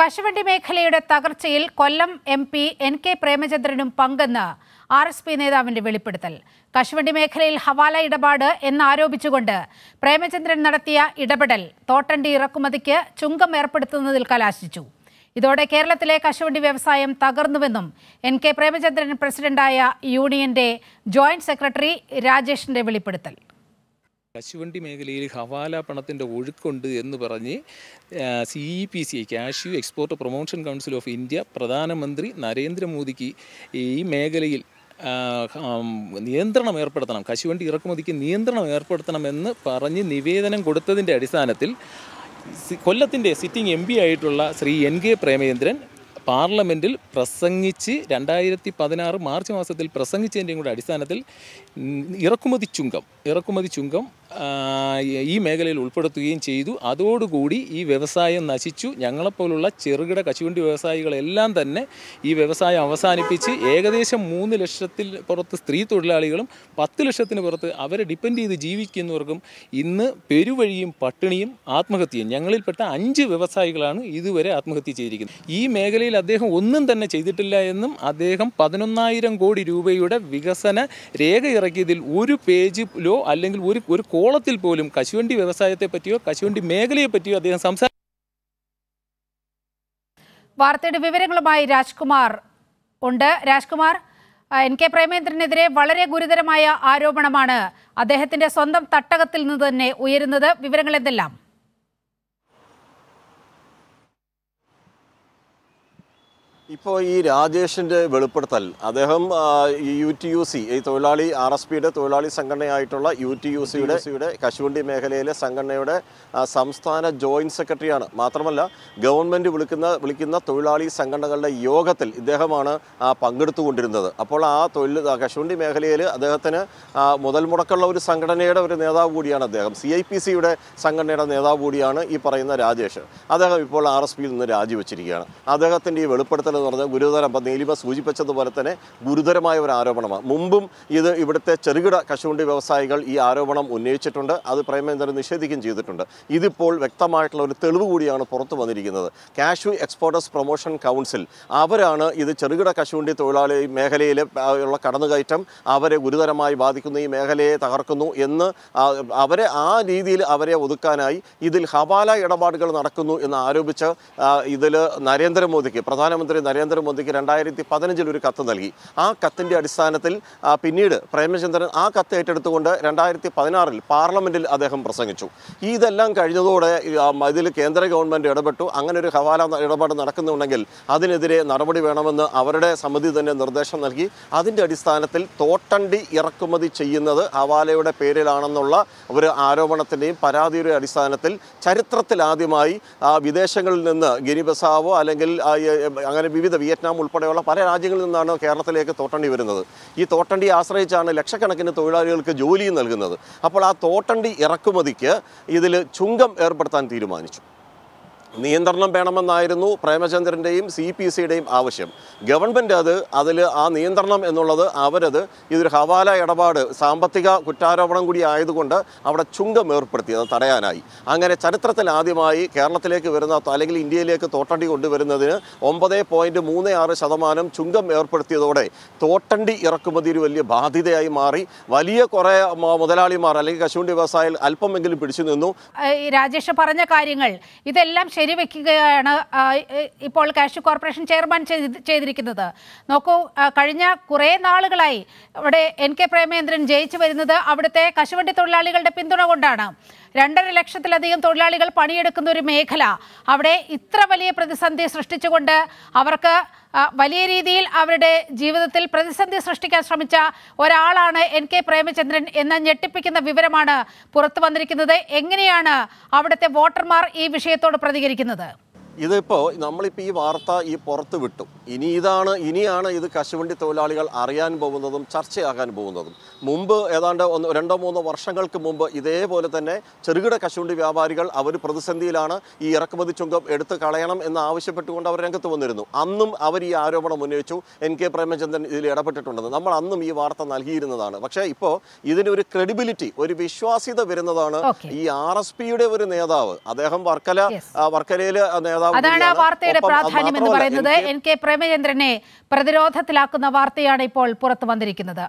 കശുവണ്ടി മേഖലയുടെ തകർച്ചയിൽ കൊല്ലം എം പി എൻ കെ പ്രേമചന്ദ്രനും പങ്കെന്ന് ആർ എസ് പി നേതാവിന്റെ വെളിപ്പെടുത്തൽ കശുവണ്ടി മേഖലയിൽ ഹവാല ഇടപാട് എന്നാരോപിച്ചുകൊണ്ട് പ്രേമചന്ദ്രൻ നടത്തിയ ഇടപെടൽ തോട്ടണ്ടി ഇറക്കുമതിക്ക് ചുങ്കം ഏർപ്പെടുത്തുന്നതിൽ കലാശിച്ചു ഇതോടെ കേരളത്തിലെ കശുവണ്ടി വ്യവസായം തകർന്നുവെന്നും എൻ കെ പ്രേമചന്ദ്രൻ പ്രസിഡന്റായ യൂണിയന്റെ ജോയിന്റ് സെക്രട്ടറി രാജേഷിന്റെ വെളിപ്പെടുത്തൽ കശുവണ്ടി മേഖലയിൽ ഹവാല പണത്തിൻ്റെ ഒഴുക്കുണ്ട് എന്ന് പറഞ്ഞ് C E P C cashew export promotion council of India പ്രധാനമന്ത്രി നരേന്ദ്രമോദിക്ക് ഈ മേഖലയിൽ നിയന്ത്രണം ഏർപ്പെടുത്തണം കശുവണ്ടി ഇറക്കുമതിക്ക് നിയന്ത്രണം ഏർപ്പെടുത്തണമെന്ന് പറഞ്ഞ് നിവേദനം കൊടുത്തതിൻ്റെ അടിസ്ഥാനത്തിൽ കൊല്ലത്തിൻ്റെ സിറ്റിംഗ് എം ആയിട്ടുള്ള ശ്രീ എൻ കെ പാർലമെൻറ്റിൽ പ്രസംഗിച്ച് രണ്ടായിരത്തി പതിനാറ് മാർച്ച് മാസത്തിൽ പ്രസംഗിച്ചതിൻ്റെയും കൂടെ അടിസ്ഥാനത്തിൽ ഇറക്കുമതി ചുങ്കം ഇറക്കുമതി ചുങ്കം ഈ മേഖലയിൽ ഉൾപ്പെടുത്തുകയും ചെയ്തു അതോടുകൂടി ഈ വ്യവസായം നശിച്ചു ഞങ്ങളെപ്പോലുള്ള ചെറുകിട കശുവണ്ടി വ്യവസായികളെല്ലാം തന്നെ ഈ വ്യവസായം അവസാനിപ്പിച്ച് ഏകദേശം മൂന്ന് ലക്ഷത്തിൽ പുറത്ത് സ്ത്രീ തൊഴിലാളികളും പത്ത് ലക്ഷത്തിന് പുറത്ത് അവരെ ഡിപ്പെൻഡ് ചെയ്ത് ജീവിക്കുന്നവർക്കും ഇന്ന് പെരുവഴിയും പട്ടിണിയും ആത്മഹത്യയും ഞങ്ങളിൽപ്പെട്ട അഞ്ച് വ്യവസായികളാണ് ഇതുവരെ ആത്മഹത്യ ചെയ്തിരിക്കുന്നത് ഈ മേഖലയിൽ അദ്ദേഹം ഒന്നും തന്നെ ചെയ്തിട്ടില്ല എന്നും അദ്ദേഹം പതിനൊന്നായിരം കോടി രൂപയുടെ വികസന രേഖ ഇറക്കിയതിൽ ഒരു പേജിലോ അല്ലെങ്കിൽ ഒരു ഒരു കോളത്തിൽ പോലും കശുവണ്ടി വ്യവസായത്തെ പറ്റിയോ കശുവണ്ടി മേഖലയെ പറ്റിയോ അദ്ദേഹം സംസാര വാർത്തയുടെ വിവരങ്ങളുമായി രാജ്കുമാർ ഉണ്ട് രാജ്കുമാർ എൻ കെ പ്രേമേന്ദ്രനെതിരെ വളരെ ഗുരുതരമായ ആരോപണമാണ് അദ്ദേഹത്തിന്റെ സ്വന്തം തട്ടകത്തിൽ നിന്ന് തന്നെ ഉയരുന്നത് വിവരങ്ങൾ എന്തെല്ലാം ഇപ്പോൾ ഈ രാജേഷിൻ്റെ വെളിപ്പെടുത്തൽ അദ്ദേഹം യു ടി യു സി ഈ തൊഴിലാളി ആർ എസ് പിയുടെ തൊഴിലാളി സംഘടനയായിട്ടുള്ള യു ടി യു സിയുടെ സിയുടെ കശുവണ്ടി മേഖലയിലെ സംഘടനയുടെ സംസ്ഥാന ജോയിൻറ്റ് സെക്രട്ടറിയാണ് മാത്രമല്ല ഗവൺമെൻറ് വിളിക്കുന്ന വിളിക്കുന്ന തൊഴിലാളി സംഘടനകളുടെ യോഗത്തിൽ ഇദ്ദേഹമാണ് പങ്കെടുത്തുകൊണ്ടിരുന്നത് അപ്പോൾ ആ തൊഴിൽ കശുവണ്ടി മേഖലയിൽ അദ്ദേഹത്തിന് മുതൽ മുടക്കുള്ള ഒരു സംഘടനയുടെ ഒരു നേതാവ് കൂടിയാണ് അദ്ദേഹം സി ഐ പി സിയുടെ സംഘടനയുടെ നേതാവ് കൂടിയാണ് ഈ പറയുന്ന രാജേഷ് അദ്ദേഹം ഇപ്പോൾ ആർ എസ് പിയിൽ നിന്ന് രാജിവെച്ചിരിക്കുകയാണ് അദ്ദേഹത്തിൻ്റെ ഈ വെളിപ്പെടുത്തൽ എന്ന് പറഞ്ഞാൽ ഗുരുതരം അപ്പം നീലിമ സൂചിപ്പിച്ചതുപോലെ തന്നെ ഗുരുതരമായ ഒരു ആരോപണമാണ് മുമ്പും ഇത് ഇവിടുത്തെ ചെറുകിട കശുവണ്ടി വ്യവസായികൾ ഈ ആരോപണം ഉന്നയിച്ചിട്ടുണ്ട് അത് പ്രേമേന്ദ്രൻ നിഷേധിക്കുകയും ചെയ്തിട്ടുണ്ട് ഇതിപ്പോൾ വ്യക്തമായിട്ടുള്ള ഒരു തെളിവ് കൂടിയാണ് പുറത്തു വന്നിരിക്കുന്നത് കാശു എക്സ്പോർട്ടേഴ്സ് പ്രൊമോഷൻ കൗൺസിൽ അവരാണ് ഇത് ചെറുകിട കശുവണ്ടി തൊഴിലാളി മേഖലയിൽ ഉള്ള കടന്നുകയറ്റം അവരെ ഗുരുതരമായി ബാധിക്കുന്നു ഈ മേഖലയെ തകർക്കുന്നു എന്ന് അവരെ ആ രീതിയിൽ അവരെ ഒതുക്കാനായി ഇതിൽ ഹവാല ഇടപാടുകൾ നടക്കുന്നു എന്ന് ആരോപിച്ച് ഇതിൽ നരേന്ദ്രമോദിക്ക് പ്രധാനമന്ത്രി നരേന്ദ്രമോദിക്ക് രണ്ടായിരത്തി പതിനഞ്ചിൽ ഒരു കത്ത് നൽകി ആ കത്തിൻ്റെ അടിസ്ഥാനത്തിൽ പിന്നീട് പ്രേമചന്ദ്രൻ ആ കത്ത് ഏറ്റെടുത്തുകൊണ്ട് രണ്ടായിരത്തി പതിനാറിൽ പാർലമെൻറ്റിൽ അദ്ദേഹം പ്രസംഗിച്ചു ഇതെല്ലാം കഴിഞ്ഞതോടെ ഇതിൽ കേന്ദ്ര ഗവൺമെൻറ് ഇടപെട്ടു അങ്ങനെ ഒരു ഹവാല ഇടപാട് നടക്കുന്നുണ്ടെങ്കിൽ അതിനെതിരെ നടപടി വേണമെന്ന് അവരുടെ സമിതി തന്നെ നിർദ്ദേശം നൽകി അതിൻ്റെ അടിസ്ഥാനത്തിൽ തോട്ടണ്ടി ഇറക്കുമതി ചെയ്യുന്നത് ഹവാലയുടെ പേരിലാണെന്നുള്ള ഒരു ആരോപണത്തിൻ്റെയും പരാതിയുടെ അടിസ്ഥാനത്തിൽ ചരിത്രത്തിലാദ്യമായി വിദേശങ്ങളിൽ നിന്ന് ഗിനിബസാവോ അല്ലെങ്കിൽ അങ്ങനെ വിവിധ വിയറ്റ്നാം ഉൾപ്പെടെയുള്ള പല രാജ്യങ്ങളിൽ നിന്നാണ് കേരളത്തിലേക്ക് തോട്ടണ്ടി വരുന്നത് ഈ തോട്ടണ്ടി ആശ്രയിച്ചാണ് ലക്ഷക്കണക്കിന് തൊഴിലാളികൾക്ക് ജോലിയും നൽകുന്നത് അപ്പോൾ ആ തോട്ടണ്ടി ഇറക്കുമതിക്ക് ഇതിൽ ചുങ്കം ഏർപ്പെടുത്താൻ തീരുമാനിച്ചു നിയന്ത്രണം വേണമെന്നായിരുന്നു പ്രേമചന്ദ്രൻ്റെയും സി പി സിയുടെയും ആവശ്യം ഗവൺമെൻറ് അത് അതിൽ ആ നിയന്ത്രണം എന്നുള്ളത് അവരത് ഇതൊരു ഹവാല ഇടപാട് സാമ്പത്തിക കുറ്റാരോപണം കൂടി ആയതുകൊണ്ട് അവിടെ ചുങ്കം ഏർപ്പെടുത്തി അത് തടയാനായി അങ്ങനെ ചരിത്രത്തിൽ ആദ്യമായി കേരളത്തിലേക്ക് വരുന്ന അല്ലെങ്കിൽ ഇന്ത്യയിലേക്ക് തോട്ടണ്ടി കൊണ്ടുവരുന്നതിന് ഒമ്പത് പോയിൻറ്റ് മൂന്ന് ആറ് ശതമാനം ചുങ്കം ഏർപ്പെടുത്തിയതോടെ തോട്ടണ്ടി ഇറക്കുമതി ഒരു വലിയ ബാധ്യതയായി മാറി വലിയ കുറേ മുതലാളിമാർ അല്ലെങ്കിൽ കശുവണ്ടി വ്യവസായം അല്പമെങ്കിലും പിടിച്ചു നിന്നു രാജേഷ് പറഞ്ഞ കാര്യങ്ങൾ ഇതെല്ലാം ശരി ശരിവെക്കുകയാണ് ഇപ്പോൾ കാഷ്യൂ കോർപ്പറേഷൻ ചെയർമാൻ ചെയ്തിരിക്കുന്നത് നോക്കൂ കഴിഞ്ഞ കുറേ നാളുകളായി അവിടെ എൻ കെ പ്രേമേന്ദ്രൻ ജയിച്ചു വരുന്നത് അവിടുത്തെ കശുവണ്ടി തൊഴിലാളികളുടെ പിന്തുണ കൊണ്ടാണ് രണ്ടര ലക്ഷത്തിലധികം തൊഴിലാളികൾ പണിയെടുക്കുന്ന ഒരു മേഖല അവിടെ ഇത്ര വലിയ പ്രതിസന്ധി സൃഷ്ടിച്ചുകൊണ്ട് അവർക്ക് വലിയ രീതിയിൽ അവരുടെ ജീവിതത്തിൽ പ്രതിസന്ധി സൃഷ്ടിക്കാൻ ശ്രമിച്ച ഒരാളാണ് എൻ കെ പ്രേമചന്ദ്രൻ എന്ന ഞെട്ടിപ്പിക്കുന്ന വിവരമാണ് പുറത്തു വന്നിരിക്കുന്നത് എങ്ങനെയാണ് അവിടുത്തെ വോട്ടർമാർ ഈ വിഷയത്തോട് പ്രതികരിക്കുന്നത് ഇതിപ്പോൾ നമ്മളിപ്പോൾ ഈ വാർത്ത ഈ പുറത്ത് വിട്ടു ഇനി ഇതാണ് ഇനിയാണ് ഇത് കശുവണ്ടി തൊഴിലാളികൾ അറിയാൻ പോകുന്നതും ചർച്ചയാകാൻ പോകുന്നതും മുമ്പ് ഏതാണ്ട് ഒന്ന് രണ്ടോ മൂന്നോ വർഷങ്ങൾക്ക് മുമ്പ് ഇതേപോലെ തന്നെ ചെറുകിട കശുവണ്ടി വ്യാപാരികൾ അവർ പ്രതിസന്ധിയിലാണ് ഈ ഇറക്കുമതി ചുങ്കം എടുത്തു കളയണം എന്ന് ആവശ്യപ്പെട്ടുകൊണ്ട് അവർ രംഗത്ത് വന്നിരുന്നു അന്നും അവർ ഈ ആരോപണം ഉന്നയിച്ചു എൻ കെ പ്രേമചന്ദ്രൻ ഇതിൽ ഇടപെട്ടിട്ടുണ്ടെന്ന് നമ്മൾ അന്നും ഈ വാർത്ത നൽകിയിരുന്നതാണ് പക്ഷേ ഇപ്പോൾ ഇതിനൊരു ക്രെഡിബിലിറ്റി ഒരു വിശ്വാസ്യത വരുന്നതാണ് ഈ ആർ എസ് പിയുടെ ഒരു നേതാവ് അദ്ദേഹം വർക്കല വർക്കലയിലെ നേതാവ് അതാണ് ആ വാർത്തയുടെ പ്രാധാന്യം എന്ന് പറയുന്നത് എൻ കെ പ്രേമചന്ദ്രനെ പ്രതിരോധത്തിലാക്കുന്ന വാർത്തയാണ് ഇപ്പോൾ പുറത്തു വന്നിരിക്കുന്നത്